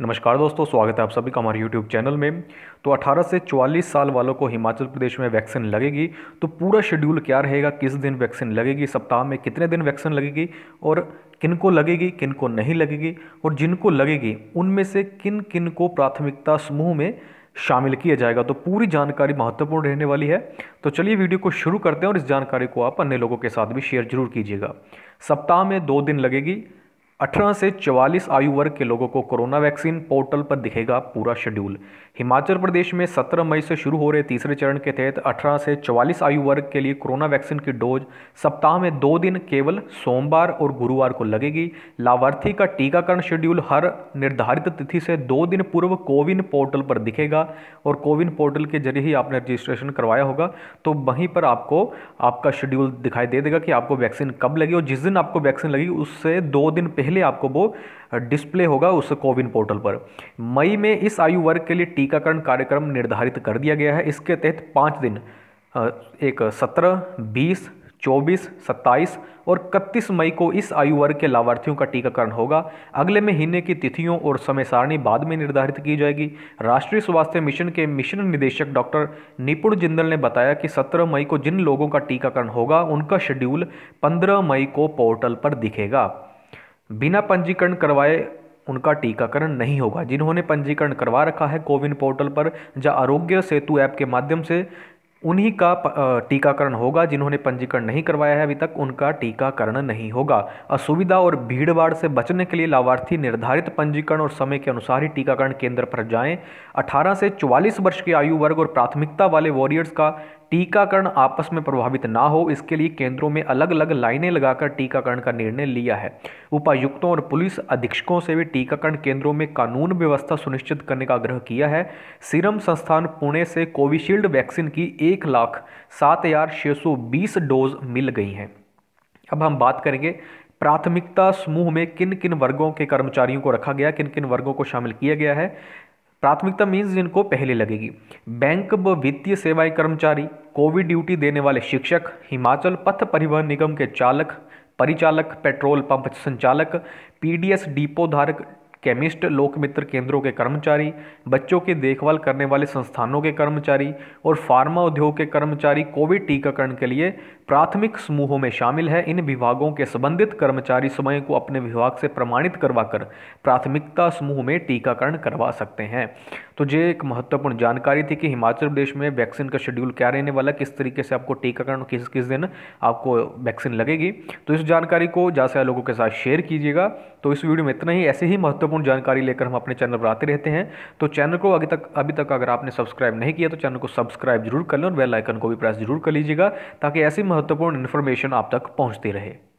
नमस्कार दोस्तों स्वागत है आप सभी का हमारे YouTube चैनल में तो 18 से 44 साल वालों को हिमाचल प्रदेश में वैक्सीन लगेगी तो पूरा शेड्यूल क्या रहेगा किस दिन वैक्सीन लगेगी सप्ताह में कितने दिन वैक्सीन लगेगी और किनको लगेगी किनको नहीं लगेगी और जिनको लगेगी उनमें से किन किन को प्राथमिकता समूह में शामिल किया जाएगा तो पूरी जानकारी महत्वपूर्ण रहने वाली है तो चलिए वीडियो को शुरू करते हैं और इस जानकारी को आप अन्य लोगों के साथ भी शेयर जरूर कीजिएगा सप्ताह में दो दिन लगेगी 18 से 44 आयु वर्ग के लोगों को कोरोना वैक्सीन पोर्टल पर दिखेगा पूरा शेड्यूल हिमाचल प्रदेश में 17 मई से शुरू हो रहे तीसरे चरण के तहत 18 से 44 आयु वर्ग के लिए कोरोना वैक्सीन की डोज सप्ताह में दो दिन केवल सोमवार और गुरुवार को लगेगी लाभार्थी का टीकाकरण शेड्यूल हर निर्धारित तिथि से दो दिन पूर्व कोविन पोर्टल पर दिखेगा और कोविन पोर्टल के जरिए ही आपने रजिस्ट्रेशन करवाया होगा तो वहीं पर आपको आपका शेड्यूल दिखाई दे देगा कि आपको वैक्सीन कब लगी और जिस दिन आपको वैक्सीन लगी उससे दो दिन पहले पहले आपको वो डिस्प्ले होगा उस कोविन पोर्टल पर मई में इस आयु वर्ग के लिए टीकाकरण कार्यक्रम निर्धारित कर दिया गया है इसके तहत पाँच दिन एक सत्रह बीस चौबीस सत्ताईस और इकतीस मई को इस आयु वर्ग के लाभार्थियों का टीकाकरण होगा अगले महीने की तिथियों और समय सारणी बाद में निर्धारित की जाएगी राष्ट्रीय स्वास्थ्य मिशन के मिशन निदेशक डॉक्टर निपुण जिंदल ने बताया कि 17 मई को जिन लोगों का टीकाकरण होगा उनका शेड्यूल 15 मई को पोर्टल पर दिखेगा बिना पंजीकरण करवाए उनका टीकाकरण नहीं होगा जिन्होंने पंजीकरण करवा रखा है कोविन पोर्टल पर या आरोग्य सेतु ऐप के माध्यम से उन्हीं का टीकाकरण होगा जिन्होंने पंजीकरण नहीं करवाया है अभी तक उनका टीकाकरण नहीं होगा असुविधा और भीड़भाड़ से बचने के लिए लाभार्थी निर्धारित पंजीकरण और समय के अनुसार ही टीकाकरण केंद्र पर जाएं 18 से 44 वर्ष के आयु वर्ग और प्राथमिकता वाले वॉरियर्स का टीकाकरण आपस में प्रभावित ना हो इसके लिए केंद्रों में अलग अलग लाइनें लगाकर टीकाकरण का निर्णय लिया है उपायुक्तों और पुलिस अधीक्षकों से भी टीकाकरण केंद्रों में कानून व्यवस्था सुनिश्चित करने का आग्रह किया है सीरम संस्थान पुणे से कोविशील्ड वैक्सीन की एक लाख सात हज़ार छः सौ बीस डोज मिल गई हैं अब हम बात करेंगे प्राथमिकता समूह में किन किन वर्गों के कर्मचारियों को रखा गया किन किन वर्गों को शामिल किया गया है प्राथमिकता मीन्स जिनको पहले लगेगी बैंक व वित्तीय सेवाएं कर्मचारी कोविड ड्यूटी देने वाले शिक्षक हिमाचल पथ परिवहन निगम के चालक परिचालक पेट्रोल पंप संचालक पीडीएस डिपो धारक केमिस्ट लोकमित्र केंद्रों के कर्मचारी बच्चों की देखभाल करने वाले संस्थानों के कर्मचारी और फार्मा उद्योग के कर्मचारी कोविड टीकाकरण के लिए प्राथमिक समूहों में शामिल है इन विभागों के संबंधित कर्मचारी समय को अपने विभाग से प्रमाणित करवाकर प्राथमिकता समूह में टीकाकरण करवा सकते हैं तो ये एक महत्वपूर्ण जानकारी थी कि हिमाचल प्रदेश में वैक्सीन का शेड्यूल क्या रहने वाला किस तरीके से आपको टीकाकरण किस किस दिन आपको वैक्सीन लगेगी तो इस जानकारी को ज़्यादा से लोगों के साथ शेयर कीजिएगा तो इस वीडियो में इतना ही ऐसे ही महत्वपूर्ण जानकारी लेकर हम अपने चैनल पर आते रहते हैं तो चैनल को अभी तक अभी तक अगर आपने सब्सक्राइब नहीं किया तो चैनल को सब्सक्राइब जरूर कर लें और बेल आइकन को भी प्रेस जरूर कर लीजिएगा ताकि ऐसी महत्वपूर्ण इन्फॉर्मेशन आप तक पहुँचती रहे